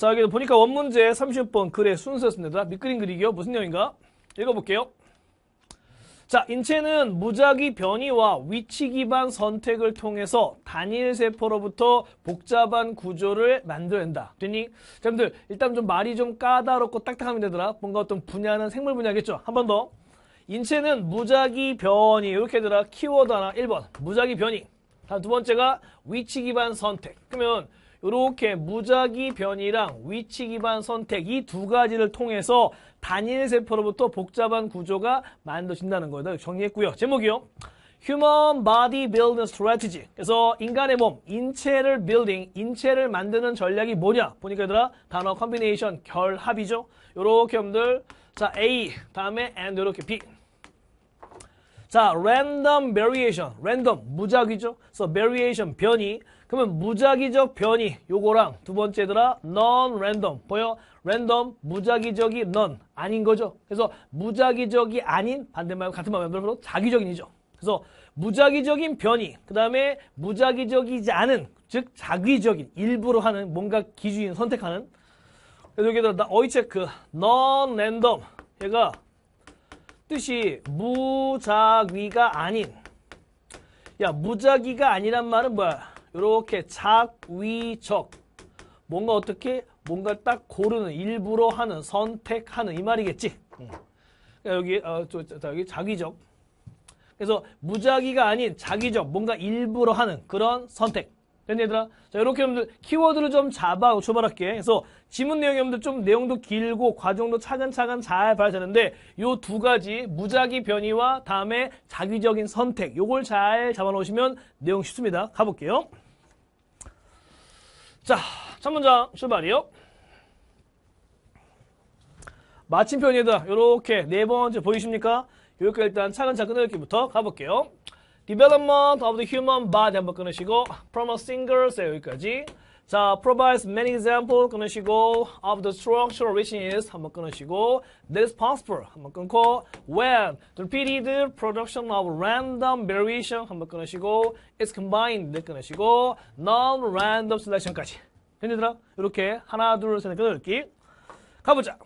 자, 여기 보니까 원문제 30번 글의 순서였습니다. 밑그림 그리기요. 무슨 내용인가? 읽어볼게요. 자, 인체는 무작위 변이와 위치 기반 선택을 통해서 단일 세포로부터 복잡한 구조를 만들어낸다. 됐니? 자, 여러분들 일단 좀 말이 좀 까다롭고 딱딱하면 되더라. 뭔가 어떤 분야는 생물 분야겠죠? 한 번 더. 인체는 무작위 변이. 이렇게 얘들라 키워드 하나 1번. 무작위 변이. 다음 두 번째가 위치 기반 선택. 그러면 이렇게 무작위 변이랑 위치 기반 선택 이 두 가지를 통해서 단일 세포로부터 복잡한 구조가 만들어진다는 거예요. 정리했고요. 제목이요. Human Body Building Strategy. 그래서 인간의 몸, 인체를 b u 인체를 만드는 전략이 뭐냐? 보니까 얘들아, 단어 컨비네이션, 결합이죠. 요렇게 여러분들, 자, A, 다음에 and 요렇게 B. 자, random variation, random, 무작위죠. 그래서 variation, 변이. 그러면 무작위적 변이 요거랑 두 번째 더라 non random 보여? 랜덤 무작위적이 non 아닌 거죠. 그래서 무작위적이 아닌 반대말 같은 말로 만 바로 자기적인이죠. 그래서 무작위적인 변이 그다음에 무작위적이지 않은 즉 자기적인 일부러 하는 뭔가 기준인 선택하는 그래서 여기다 어이체크 non random 얘가 뜻이 무작위가 아닌 야 무작위가 아니란 말은 뭐야 이렇게 작위적 뭔가 어떻게 뭔가 딱 고르는 일부러 하는 선택하는 이 말이겠지. 그 여기 어, 저, 저, 여기 자기적. 그래서 무작위가 아닌 자기적 뭔가 일부러 하는 그런 선택. 됐니 얘들아? 자 이렇게 여러분들 키워드를 좀 잡아 출발할게. 그래서 지문 내용 여러분들 좀 내용도 길고 과정도 차근차근 잘 봐야 되는데 요 두 가지 무작위 변이와 다음에 자기적인 선택 요걸 잘 잡아놓으시면 내용 쉽습니다. 가볼게요. 자, 첫 문장 출발이요. 마침표입니다. 요렇게 네 번째 보이십니까? 요렇게 일단 차근차 끊을기부터 가볼게요. Development of the human body 한번 끊으시고 From a single cell 여기까지 자, provides many example s 끊으시고 of the s t r u c t u r a l h i c h is 한번 끊으시고 that is possible 한번 끊고 when the repeated production of random variation 한번 끊으시고 is combined 끊으시고 non-random selection까지 괜찮더라? 이렇게 하나 둘셋 끊을게 가보자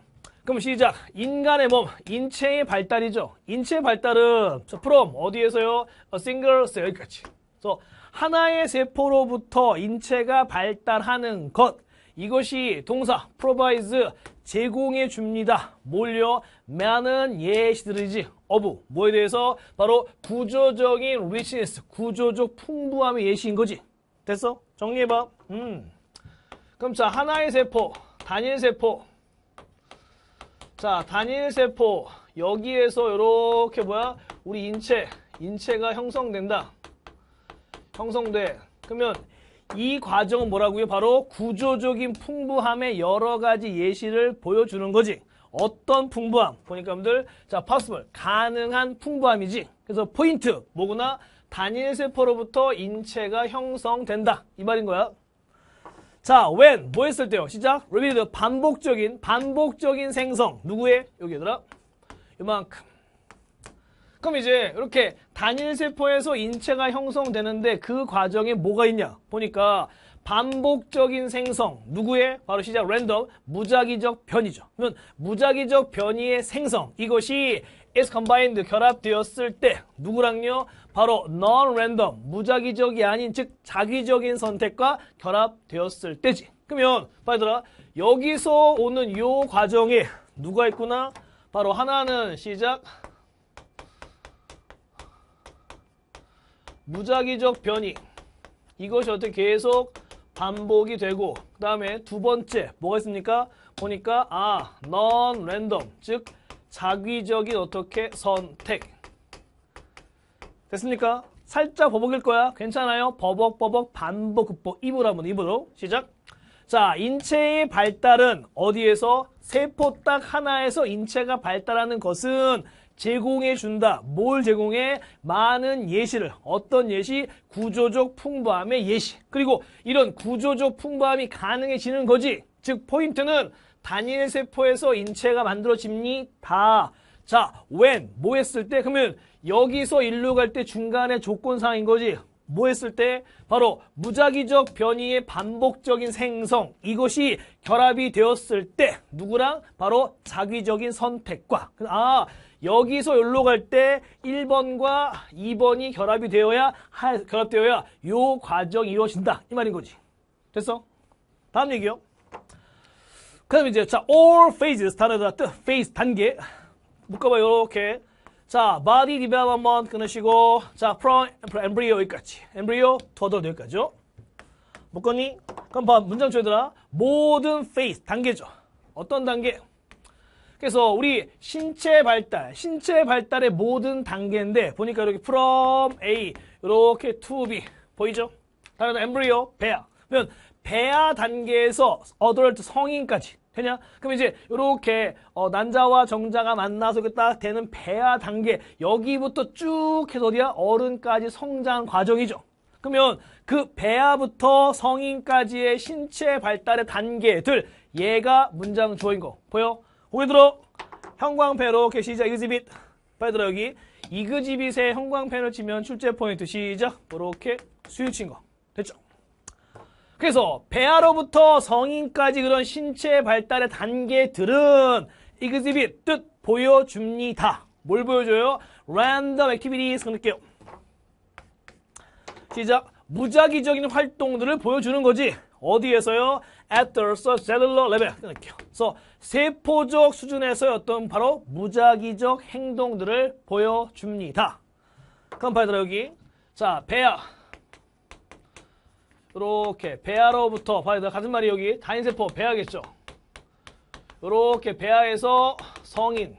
그럼 시작 인간의 몸 인체의 발달이죠 인체의 발달은 from 어디에서요? a single cell까지 그래서 하나의 세포로부터 인체가 발달하는 것 이것이 동사 provide 제공해 줍니다. 몰려 많은 예시들이지 어부 뭐에 대해서 바로 구조적인 richness 구조적 풍부함의 예시인 거지. 됐어? 정리해봐. 음. 그럼 자 하나의 세포 단일 세포 자 단일 세포 여기에서 이렇게 뭐야 우리 인체 인체가 형성된다. 형성돼. 그러면 이 과정은 뭐라고요? 바로 구조적인 풍부함의 여러 가지 예시를 보여주는 거지. 어떤 풍부함? 보니까 여러분들 자, possible 가능한 풍부함이지. 그래서 포인트 뭐구나? 단일 세포로부터 인체가 형성된다. 이 말인 거야. 자, when 뭐 했을 때요? 시작. r e p e a t 반복적인 반복적인 생성. 누구의? 여기 얘들아. 이만큼 그럼 이제 이렇게 단일세포에서 인체가 형성되는데 그 과정에 뭐가 있냐 보니까 반복적인 생성 누구의 바로 시작 랜덤 무작위적 변이죠 그러면 무작위적 변이의 생성 이것이 s combined 결합되었을 때 누구랑요 바로 non random 무작위적이 아닌 즉 자기적인 선택과 결합되었을 때지 그러면 봐들아 여기서 오는 요 과정에 누가 있구나 바로 하나는 시작 무작위적 변이 이것이 어떻게 계속 반복이 되고 그 다음에 두 번째 뭐가 있습니까? 보니까 아, non random 즉 자기적인 어떻게 선택 됐습니까? 살짝 버벅일 거야 괜찮아요? 버벅버벅 반복 극복 입으로 한번 입으로 시작 자 인체의 발달은 어디에서 세포 딱 하나에서 인체가 발달하는 것은 제공해 준다. 뭘 제공해? 많은 예시를. 어떤 예시? 구조적 풍부함의 예시. 그리고 이런 구조적 풍부함이 가능해지는 거지. 즉 포인트는 단일 세포에서 인체가 만들어집니다. 자, when, 뭐 했을 때? 그러면 여기서 일로 갈 때 중간에 조건상인 거지. 뭐 했을 때? 바로 무작위적 변이의 반복적인 생성 이것이 결합이 되었을 때 누구랑? 바로 자기적인 선택과 아 여기서 여기로 갈 때 1번과 2번이 결합이 되어야 하, 결합되어야 요 과정이 이루어진다. 이 말인 거지. 됐어? 다음 얘기요. 그다음 이제 자 all phases 다르다 뜻 phase 단계 묶어봐요. 이렇게 자, body development 끊으시고 자, from embryo 여기까지. embryo to d u l t 여기까지요. 묶었니? 그럼 봐, 문장 조얘들아 모든 phase, 단계죠. 어떤 단계? 그래서 우리 신체 발달, 신체 발달의 모든 단계인데 보니까 이렇게 from A, 이렇게 to B 보이죠? 다른 엠브리오, 배아. 그러면 배아 단계에서 어덜트 성인까지 되냐? 그럼 이제 이렇게 어, 난자와 정자가 만나서 딱 되는 배아 단계 여기부터 쭉 해서 어디야? 어른까지 성장 과정이죠. 그러면 그 배아부터 성인까지의 신체 발달의 단계들 얘가 문장 주어인 거 보여? 보게 들어 형광펜으로 이렇게 시작 이그지빗 빨리 들어 여기 이그지빗에 형광펜을 치면 출제 포인트 시작 이렇게 수유 친거 됐죠? 그래서 배아로부터 성인까지 그런 신체 발달의 단계들은 이그지빗 뜻 보여줍니다. 뭘 보여줘요? 랜덤 액티비티스 끊을게요. 시작 무작위적인 활동들을 보여주는 거지. 어디에서요? at the cellular level 끊을게요. 그래 세포적 수준에서 어떤 바로 무작위적 행동들을 보여줍니다. 그 컴파이더 여기 자 배아 이렇게 배아로부터 파이더 가은 말이 여기 단인세포 배아겠죠. 이렇게 배아에서 성인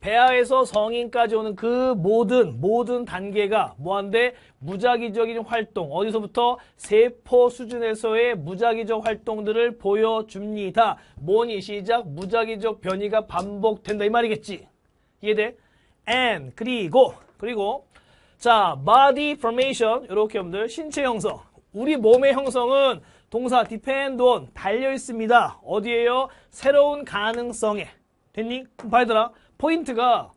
배아에서 성인까지 오는 그 모든 모든 단계가 뭐한데 무작위적인 활동 어디서부터 세포 수준에서의 무작위적 활동들을 보여줍니다. 뭐니 시작 무작위적 변이가 반복된다 이 말이겠지. 이해돼? and 그리고 그리고 자 body formation 이렇게 여러분들 신체 형성 우리 몸의 형성은 동사 depend on 달려 있습니다. 어디에요? 새로운 가능성에 됐니? 그럼 봐야 되라. 포인트가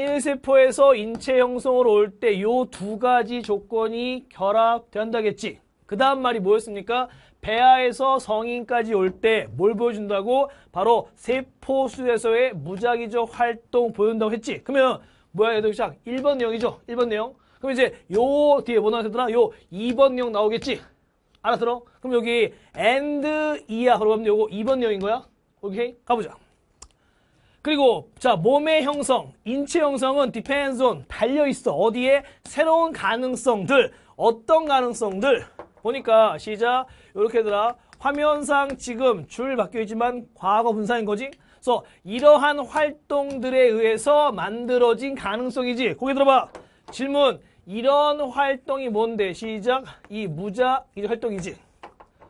단일 세포에서 인체 형성을올 때 요 두 가지 조건이 결합된다겠지. 그 다음 말이 뭐였습니까? 배아에서 성인까지 올 때 뭘 보여준다고? 바로 세포수에서의 무작위적 활동 보여준다고 했지. 그러면 뭐야 얘들 시작. 1번 내용이죠. 1번 내용. 그럼 이제 요 뒤에 뭐 나왔더라? 요 2번 내용 나오겠지. 알아들어? 그럼 여기 and 이하 그러면 요거 2번 내용인 거야? 오케이? 가보자. 그리고 자 몸의 형성, 인체 형성은 depends on 달려있어. 어디에? 새로운 가능성들. 어떤 가능성들? 보니까 시작 이렇게 들라 화면상 지금 줄 바뀌어 있지만 과거 분산인 거지. 그래서 이러한 활동들에 의해서 만들어진 가능성이지. 거기 들어봐. 질문. 이런 활동이 뭔데? 시작. 이 무작위적 활동이지.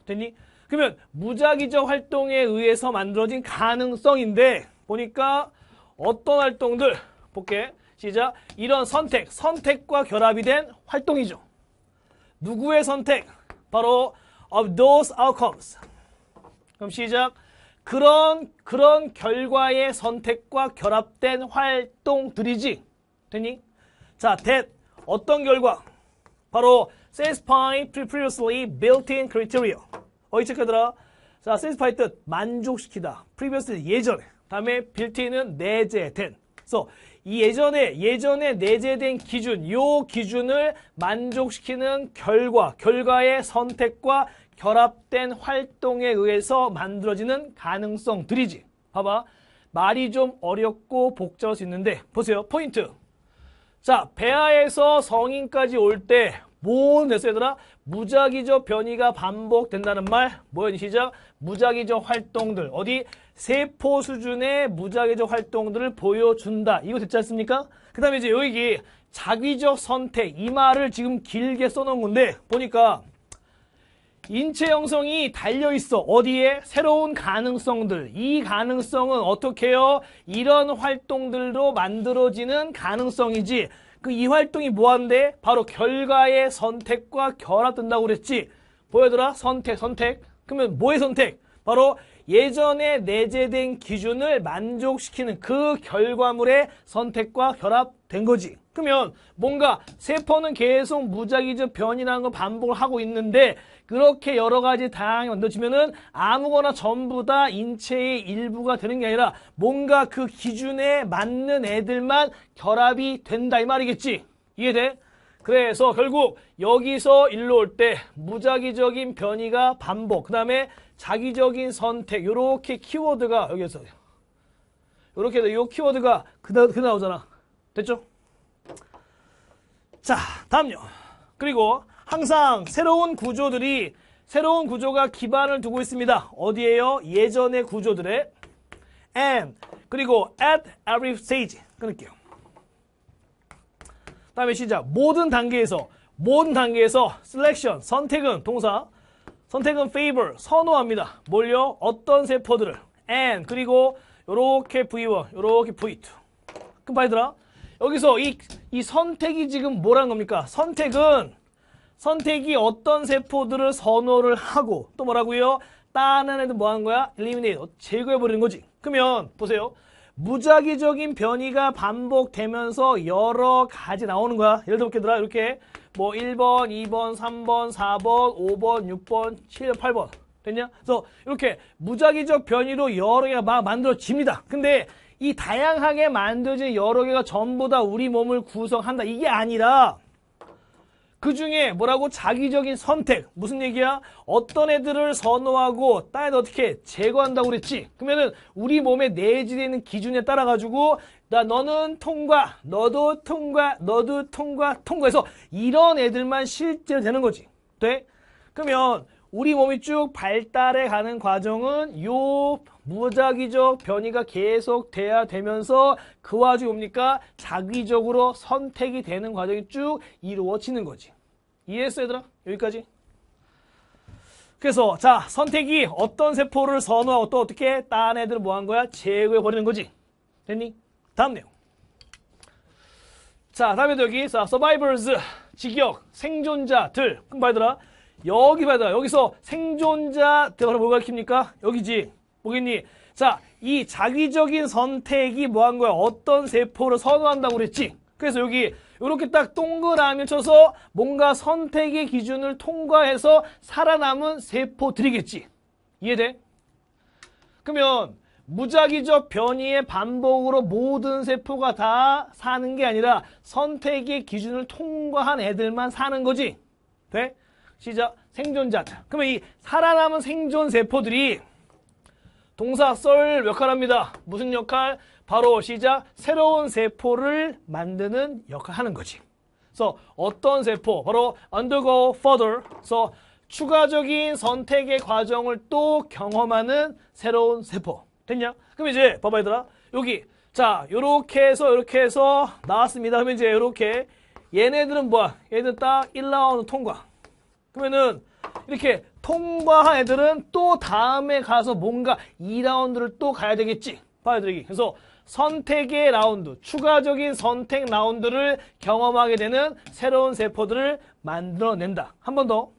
됐니? 그러면 무작위적 활동에 의해서 만들어진 가능성인데 보니까 어떤 활동들 볼게 시작 이런 선택 선택과 결합이 된 활동이죠 누구의 선택 바로 of those outcomes 그럼 시작 그런 그런 결과의 선택과 결합된 활동들이지 되니 자 that 어떤 결과 바로 satisfy previously built-in criteria 어이 체크더라자 satisfy 뜻 만족시키다 previously 예전에 다음에 빌트인은 내재된. 그래서 이 예전에 예전에 내재된 기준, 요 기준을 만족시키는 결과, 결과의 선택과 결합된 활동에 의해서 만들어지는 가능성들이지. 봐봐. 말이 좀 어렵고 복잡할 수 있는데 보세요. 포인트. 자, 배아에서 성인까지 올때뭔는 됐어 얘들아? 무작위적 변이가 반복된다는 말. 뭐였니? 시작. 무작위적 활동들. 어디? 세포 수준의 무작위적 활동들을 보여준다. 이거 됐지 않습니까? 그 다음에 이제 여기 자기적 선택 이 말을 지금 길게 써놓은 건데 보니까 인체 형성이 달려있어. 어디에? 새로운 가능성들. 이 가능성은 어떻게 해요? 이런 활동들로 만들어지는 가능성이지. 그 이 활동이 뭐한데? 바로 결과의 선택과 결합된다고 그랬지. 보여드라 선택, 선택. 그러면 뭐의 선택? 바로 예전에 내재된 기준을 만족시키는 그 결과물의 선택과 결합된 거지. 그러면 뭔가 세포는 계속 무작위적 변이라는 걸 반복을 하고 있는데 그렇게 여러 가지 다양하게 만들어지면은 아무거나 전부 다 인체의 일부가 되는 게 아니라 뭔가 그 기준에 맞는 애들만 결합이 된다 이 말이겠지. 이해돼? 그래서 결국 여기서 일로 올 때 무작위적인 변이가 반복 그 다음에 자기적인 선택 이렇게 키워드가 여기서 이렇게 돼요 키워드가 그나, 그 나오잖아 됐죠? 자 다음요 그리고 항상 새로운 구조들이 새로운 구조가 기반을 두고 있습니다 어디에요? 예전의 구조들의 and 그리고 at every stage 끊을게요 다음에 시작. 모든 단계에서 모든 단계에서 selection 선택은 동사 선택은 favor 선호합니다. 뭘요? 어떤 세포들을 and 그리고 요렇게 v1 요렇게 v2 끔럼이더라 여기서 이, 이 선택이 지금 뭐라는 겁니까? 선택은 선택이 어떤 세포들을 선호를 하고 또 뭐라고요? 다른 애들 뭐 하는 거야? eliminate 제거해버리는 거지 그러면 보세요 무작위적인 변이가 반복되면서 여러 가지 나오는 거야. 예를 들어 볼게들아 이렇게 뭐 1번, 2번, 3번, 4번, 5번, 6번, 7번, 8번 됐냐? 그래서 이렇게 무작위적 변이로 여러 개가 막 만들어집니다. 근데 이 다양하게 만들어진 여러 개가 전부 다 우리 몸을 구성한다. 이게 아니라 그 중에 뭐라고 자기적인 선택 무슨 얘기야? 어떤 애들을 선호하고 딴 애들 어떻게 제거한다고 그랬지? 그러면은 우리 몸에 내재되어 있는 기준에 따라 가지고 나 너는 통과, 너도 통과, 너도 통과, 통과해서 이런 애들만 실제로 되는 거지. 돼? 그러면 우리 몸이 쭉 발달해 가는 과정은 요 무작위적 변이가 계속 돼야 되면서 그 와중에 뭡니까? 자기적으로 선택이 되는 과정이 쭉 이루어지는 거지. 이해했어 얘들아? 여기까지. 그래서 자 선택이 어떤 세포를 선호하고 또 어떻게 딴 애들을 뭐한 거야? 제거해버리는 거지. 됐니? 다음 내용. 자 다음에 여기 자 서바이벌즈 직역 생존자들 그럼 봐들아 여기 봐야 여기서 생존자 대화를뭘가르킵니까 여기지. 보겠니? 자, 이 자기적인 선택이 뭐 한 거야? 어떤 세포를 선호한다고 그랬지? 그래서 여기 이렇게 딱 동그라미 쳐서 뭔가 선택의 기준을 통과해서 살아남은 세포들이겠지. 이해돼? 그러면 무작위적 변이의 반복으로 모든 세포가 다 사는 게 아니라 선택의 기준을 통과한 애들만 사는 거지. 돼? 시작. 생존자. 자, 그러면 이 살아남은 생존 세포들이 동사 썰 역할합니다. 무슨 역할? 바로 시작. 새로운 세포를 만드는 역할하는 거지. 그래서 어떤 세포? 바로 undergo further. 그래서 추가적인 선택의 과정을 또 경험하는 새로운 세포. 됐냐? 그럼 이제 봐봐 얘들아. 여기 자, 요렇게 해서 요렇게 해서 나왔습니다. 그러면 이제 요렇게 얘네들은 뭐야? 얘네들 딱 1라운드 통과. 그러면은 이렇게 통과한 애들은 또 다음에 가서 뭔가 2라운드를 또 가야 되겠지. 봐드리기. 그래서 선택의 라운드, 추가적인 선택 라운드를 경험하게 되는 새로운 세포들을 만들어낸다. 한 번 더.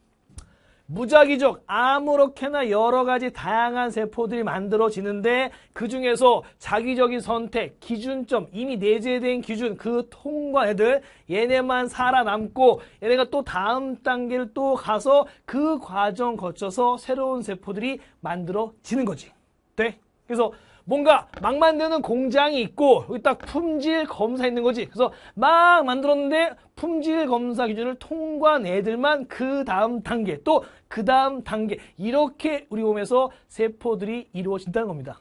무작위적 아무렇게나 여러 가지 다양한 세포들이 만들어지는데 그 중에서 자기적인 선택, 기준점, 이미 내재된 기준, 그 통과 애들 얘네만 살아남고 얘네가 또 다음 단계를 또 가서 그 과정 거쳐서 새로운 세포들이 만들어지는 거지. 돼? 네? 그래서 뭔가 막 만드는 공장이 있고 여기 딱 품질 검사 있는 거지. 그래서 막 만들었는데 품질 검사 기준을 통과한 애들만 그 다음 단계 또 그 다음 단계 이렇게 우리 몸에서 세포들이 이루어진다는 겁니다.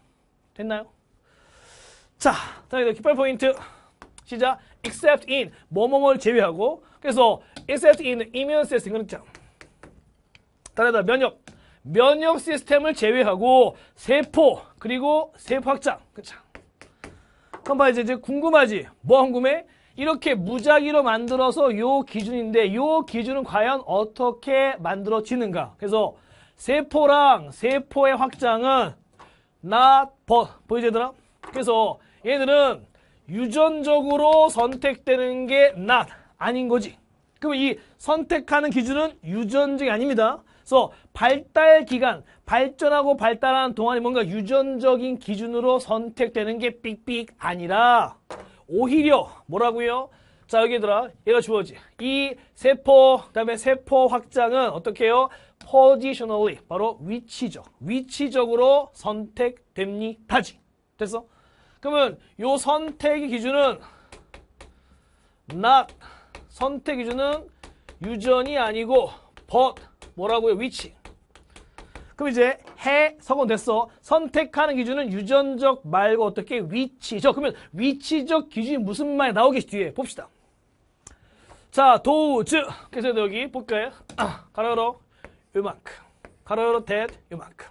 됐나요? 자, 다음에 깃발 포인트 시작. Except in 뭐뭐뭐를 제외하고 그래서 except in immune system 그렇죠. 따라 면역 면역 시스템을 제외하고 세포 그리고 세포 확장 그쵸? 그럼 봐 이제, 이제 궁금하지? 뭐 궁금해? 이렇게 무작위로 만들어서 요 기준인데 요 기준은 과연 어떻게 만들어지는가? 그래서 세포랑 세포의 확장은 not 보이지 얘들아? 그래서 얘들은 유전적으로 선택되는 게 not 아닌 거지. 그럼 이 선택하는 기준은 유전적이 아닙니다. 그래서 발달 기간, 발전하고 발달하는 동안에 뭔가 유전적인 기준으로 선택되는 게 삑삑 아니라 오히려 뭐라고요? 자 여기 얘들아 얘가 주어지 이 세포 그 다음에 세포 확장은 어떻게 해요? positionally 바로 위치적 위치적으로 선택됩니다지 됐어? 그러면 이 선택의 기준은 not 선택 기준은 유전이 아니고 but 뭐라고요? 위치. 그럼 이제 해서은 됐어. 선택하는 기준은 유전적 말고 어떻게 위치죠 그러면 위치적 기준이 무슨 말이 나오겠지 뒤에 봅시다. 자 도즈. 그래서 여기 볼까요? 아, 가로 열어 요만큼. 가로 열어 댓 요만큼.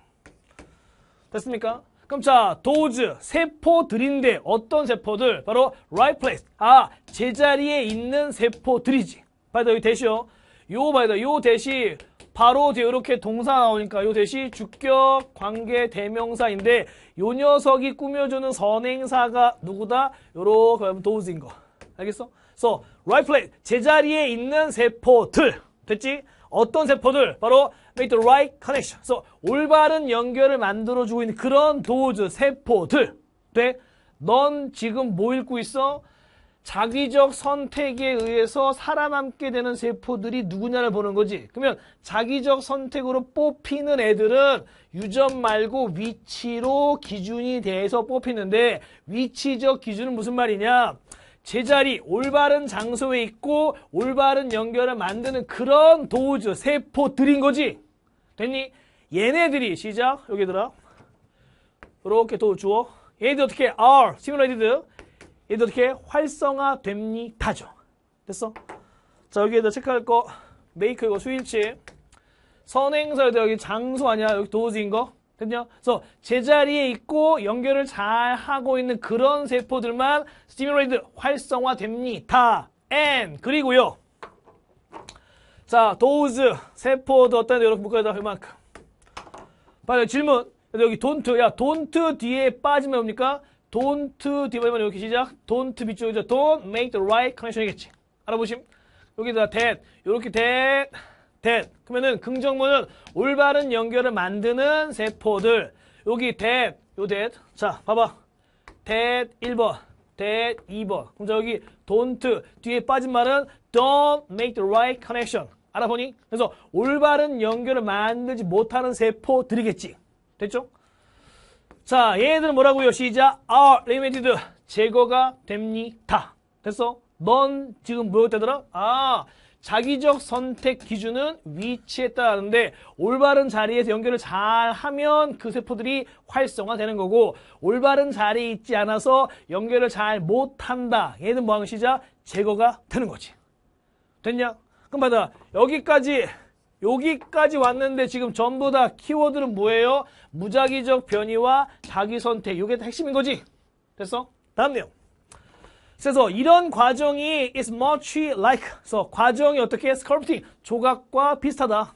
됐습니까? 그럼 자 도즈 세포들인데 어떤 세포들? 바로 right place. 아 제자리에 있는 세포들이지. 바이더 여기 대시요. 요 바이더 요 대시 바로 뒤 이렇게 동사 나오니까 요 대시 주격 관계 대명사인데 요 녀석이 꾸며주는 선행사가 누구다? 요렇게 하면 도우즈인 거. 알겠어? So, right place. 제자리에 있는 세포들. 됐지? 어떤 세포들? 바로 make the right connection. So, 올바른 연결을 만들어주고 있는 그런 도우즈, 세포들. 돼? 네? 넌 지금 뭐 읽고 있어? 자기적 선택에 의해서 살아남게 되는 세포들이 누구냐를 보는 거지. 그러면 자기적 선택으로 뽑히는 애들은 유전 말고 위치로 기준이 돼서 뽑히는데 위치적 기준은 무슨 말이냐. 제자리, 올바른 장소에 있고 올바른 연결을 만드는 그런 도우즈, 세포들인 거지. 됐니? 얘네들이 시작, 여기들어 이렇게 도우 주어. 얘네들 어떻게? are, s i m u l 얘도 어떻게 활성화됩니다죠. 됐어? 자, 여기에다 체크할 거 메이크 이거 수일치 선행설에 여기 장소 아니야? 여기 도우지인 거? 됐냐? 그래서 제자리에 있고 연결을 잘 하고 있는 그런 세포들만 스티뮬레이드 활성화됩니다. N 그리고요. 자, 도우즈 세포도 어떤 이렇게 묶어야 이만큼. 빨리 질문. 여기 돈트. 야, 돈트 뒤에 빠지면 뭡니까? don't 뒤번에 이렇게 시작 don't 밑줄이죠 don't make the right connection이겠지 알아보심 여기다 that 이렇게 that that 그러면은 긍정문은 올바른 연결을 만드는 세포들 여기 that 요 that 자 봐봐 that 1번 that 2번 그럼 여기 don't 뒤에 빠진 말은 don't make the right connection 알아보니 그래서 올바른 연결을 만들지 못하는 세포들이겠지 됐죠? 자, 얘네들은 뭐라고요? 시작. are limited. 제거가 됩니다. 됐어? 넌 지금 뭐였다더라? 아, 자기적 선택 기준은 위치에 따라하는데 올바른 자리에서 연결을 잘 하면 그 세포들이 활성화되는 거고 올바른 자리에 있지 않아서 연결을 잘 못한다. 얘는 뭐하는 시작? 제거가 되는 거지. 됐냐? 그럼 받아. 여기까지 여기까지 왔는데 지금 전부 다 키워드는 뭐예요? 무작위적 변이와 자기선택. 이게 핵심인 거지. 됐어? 다음 내용. 그래서 이런 과정이 is much like. 그래서 과정이 어떻게 sculpting, 조각과 비슷하다.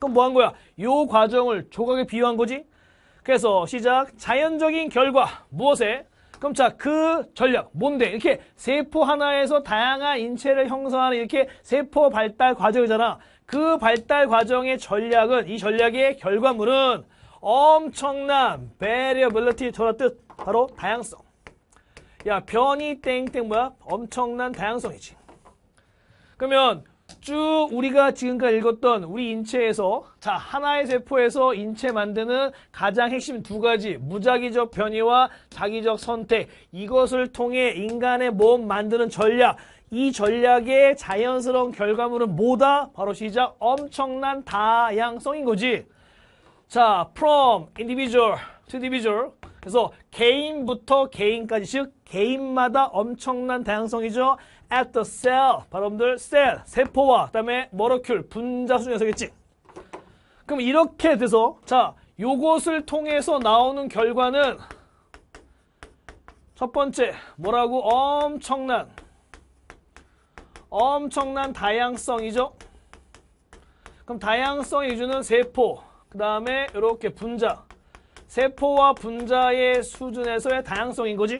그럼 뭐 한 거야? 요 과정을 조각에 비유한 거지? 그래서 시작. 자연적인 결과 무엇에? 그럼 자, 그 전략, 뭔데? 이렇게 세포 하나에서 다양한 인체를 형성하는 이렇게 세포 발달 과정이잖아. 그 발달 과정의 전략은 이 전략의 결과물은 엄청난 variability 저런 뜻 바로 다양성 야 변이 땡땡 뭐야 엄청난 다양성이지 그러면 쭉 우리가 지금까지 읽었던 우리 인체에서 자 하나의 세포에서 인체 만드는 가장 핵심 두 가지 무작위적 변이와 자기적 선택 이것을 통해 인간의 몸 만드는 전략 이 전략의 자연스러운 결과물은 뭐다? 바로 시작 엄청난 다양성인 거지. 자, from individual to individual. 그래서 개인부터 개인까지 즉 개인마다 엄청난 다양성이죠. at the cell 발음들 cell 세포와 그다음에 머러큘 분자수 녀석겠지 그럼 이렇게 돼서 자, 요것을 통해서 나오는 결과는 첫 번째 뭐라고 엄청난 엄청난 다양성이죠. 그럼 다양성 위주는 세포, 그 다음에 이렇게 분자. 세포와 분자의 수준에서의 다양성인 거지.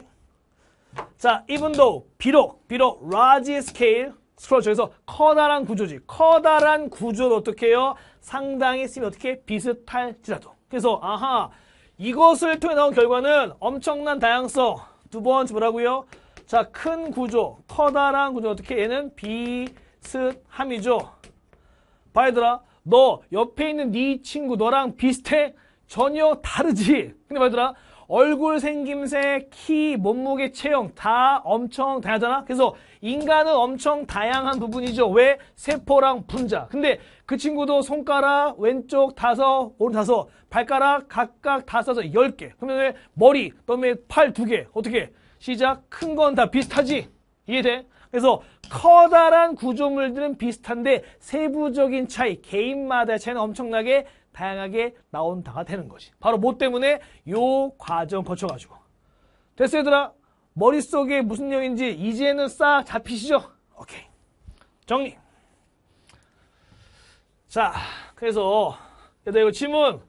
자, 이분도 비록, 비록 large scale, 스크롤에서 커다란 구조지. 커다란 구조는 어떻게 해요? 상당히 쓰면 어떻게 비슷할지라도. 그래서 아하, 이것을 통해 나온 결과는 엄청난 다양성. 두 번째 뭐라고요? 자, 큰 구조, 커다란 구조 어떻게 얘는 비슷함이죠. 봐야들아너 옆에 있는 네 친구 너랑 비슷해? 전혀 다르지. 근데 봐야들아 얼굴 생김새, 키, 몸무게, 체형 다 엄청 다양하잖아. 그래서 인간은 엄청 다양한 부분이죠. 왜? 세포랑 분자. 근데 그 친구도 손가락 왼쪽 다섯, 오른 다섯, 발가락 각각 다섯, 열개. 그러면 머리, 그다음에 팔 두 개. 어떻게? 해? 시작. 큰 건 다 비슷하지. 이해돼? 그래서 커다란 구조물들은 비슷한데 세부적인 차이, 개인마다의 차이는 엄청나게 다양하게 나온다가 되는 거지. 바로 뭐 때문에 요 과정 거쳐가지고. 됐어 얘들아? 머릿속에 무슨 내인지 이제는 싹 잡히시죠? 오케이. 정리. 자, 그래서 얘들아 이거 지문야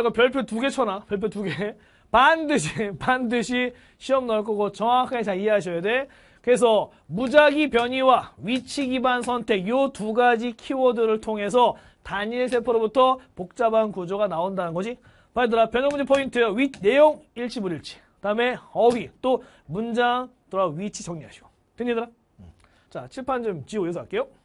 이거 별표 두 개 쳐놔. 별표 두 개. 반드시 반드시 시험 넣을 거고 정확하게 잘 이해하셔야 돼. 그래서 무작위 변이와 위치 기반 선택 요 두 가지 키워드를 통해서 단일 세포로부터 복잡한 구조가 나온다는 거지. 얘들아 변형 문제 포인트 윗 내용 일치 불일치. 그다음에 어휘 또 문장 돌아 위치 정리하시오. 됩니다자 칠판 좀 지우고 여기서 할게요.